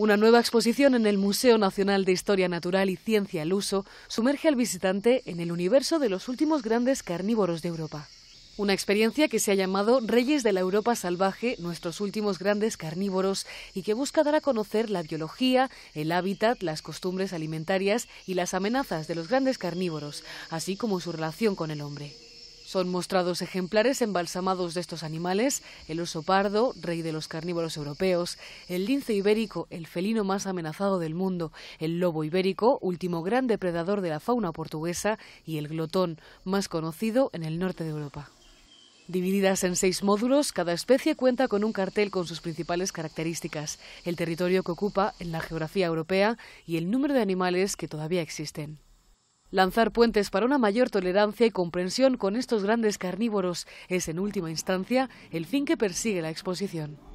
Una nueva exposición en el Museo Nacional de Historia Natural y Ciencia al Uso sumerge al visitante en el universo de los últimos grandes carnívoros de Europa. Una experiencia que se ha llamado Reyes de la Europa Salvaje, nuestros últimos grandes carnívoros, y que busca dar a conocer la biología, el hábitat, las costumbres alimentarias y las amenazas de los grandes carnívoros, así como su relación con el hombre. Son mostrados ejemplares embalsamados de estos animales, el oso pardo, rey de los carnívoros europeos, el lince ibérico, el felino más amenazado del mundo, el lobo ibérico, último gran depredador de la fauna portuguesa, y el glotón, más conocido en el norte de Europa. Divididas en seis módulos, cada especie cuenta con un cartel con sus principales características, el territorio que ocupa en la geografía europea y el número de animales que todavía existen. Lanzar puentes para una mayor tolerancia y comprensión con estos grandes carnívoros es, en última instancia, el fin que persigue la exposición.